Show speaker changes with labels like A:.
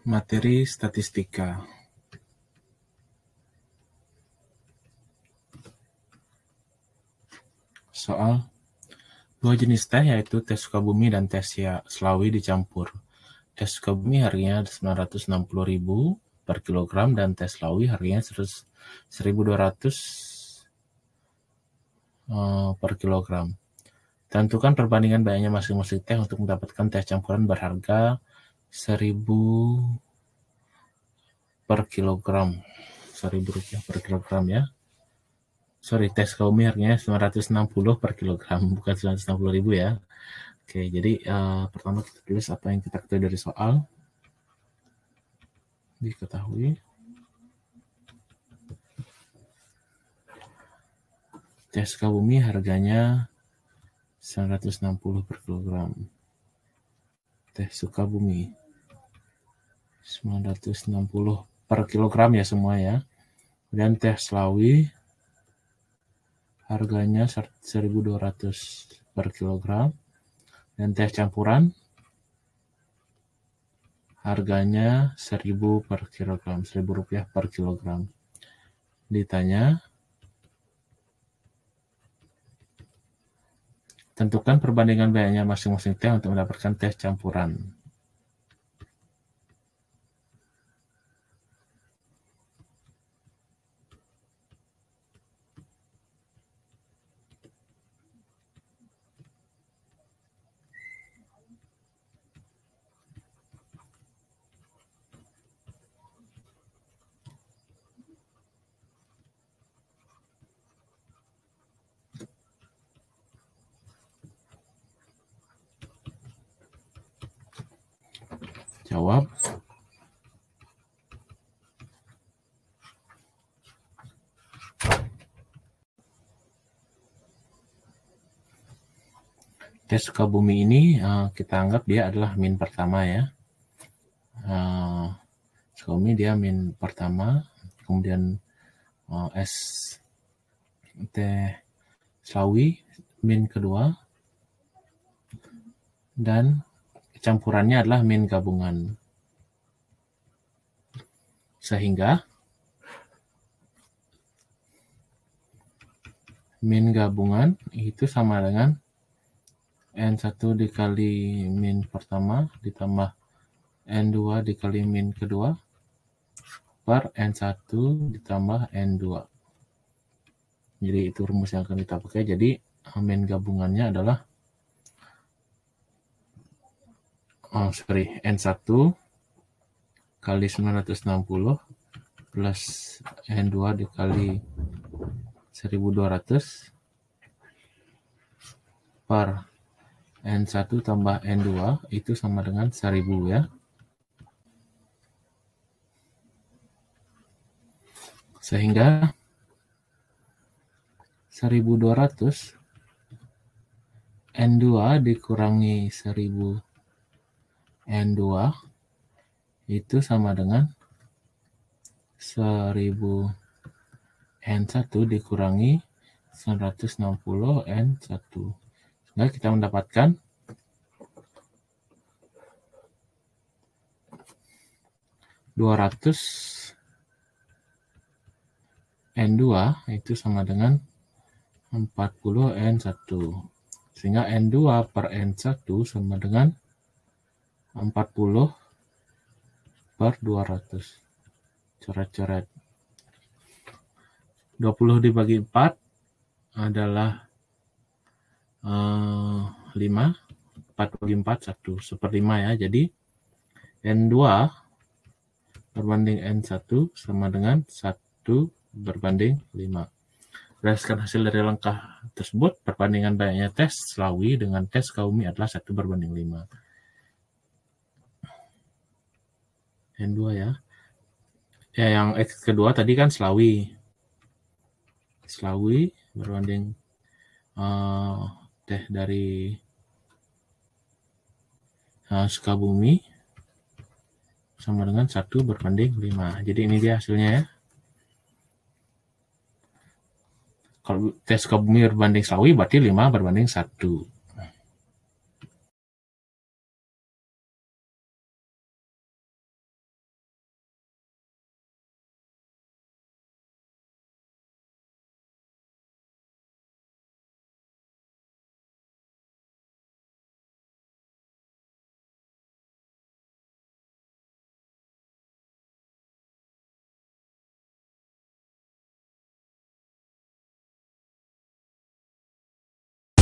A: Materi statistika Soal Dua jenis teh yaitu teh Sukabumi dan teh slawi dicampur. Teh Sukabumi harganya 960.000 per kilogram dan teh slawi harganya 1.200 eh, per kilogram. Tentukan perbandingan banyaknya masing-masing teh untuk mendapatkan teh campuran berharga seribu per kilogram seribu rupiah per kilogram ya sorry tes kaumirnya 960 per kilogram bukan 960 ribu ya oke jadi uh, pertama kita tulis apa yang kita ketahui dari soal diketahui tes kabumi harganya 960 per kilogram teh Sukabumi 960 per kilogram ya semua ya. Kemudian teh selawi harganya 1200 per kilogram. Dan teh campuran harganya 1000 per kilogram, 1000 rupiah per kilogram. Ditanya, tentukan perbandingan biayanya masing-masing teh untuk mendapatkan teh campuran. Jawab. Tes Sukabumi ini uh, kita anggap dia adalah min pertama ya. Uh, Sukabumi dia min pertama, kemudian uh, S T Slawi min kedua dan campurannya adalah min gabungan. Sehingga min gabungan itu sama dengan N1 dikali min pertama ditambah N2 dikali min kedua per N1 ditambah N2. Jadi itu rumus yang akan kita pakai. Jadi min gabungannya adalah oh, sorry, N1 kali 960 plus N2 dikali 1200 per N1 tambah N2 itu sama dengan 1000 ya. Sehingga 1200 N2 dikurangi 1000 N2 itu sama dengan 1000 N1 dikurangi 960 N1. Sehingga kita mendapatkan dua ratus N2 itu sama dengan 40 N1. Sehingga N2 per N1 sama dengan 40 per 200 Coret-coret. 20 dibagi 4 adalah uh, 5. 4 bagi 4, 1. 5 ya. Jadi N2 berbanding N1 sama dengan 1 berbanding 5. Berdasarkan hasil dari langkah tersebut, perbandingan banyaknya tes Selawi dengan tes Kaumi adalah 1 berbanding 5. N2 ya. Ya yang X kedua tadi kan Selawi. Selawi berbanding uh, teh dari uh, Sukabumi sama dengan 1 berbanding 5. Jadi ini dia hasilnya ya. Kalau tes Sukabumi berbanding Selawi berarti 5 berbanding 1.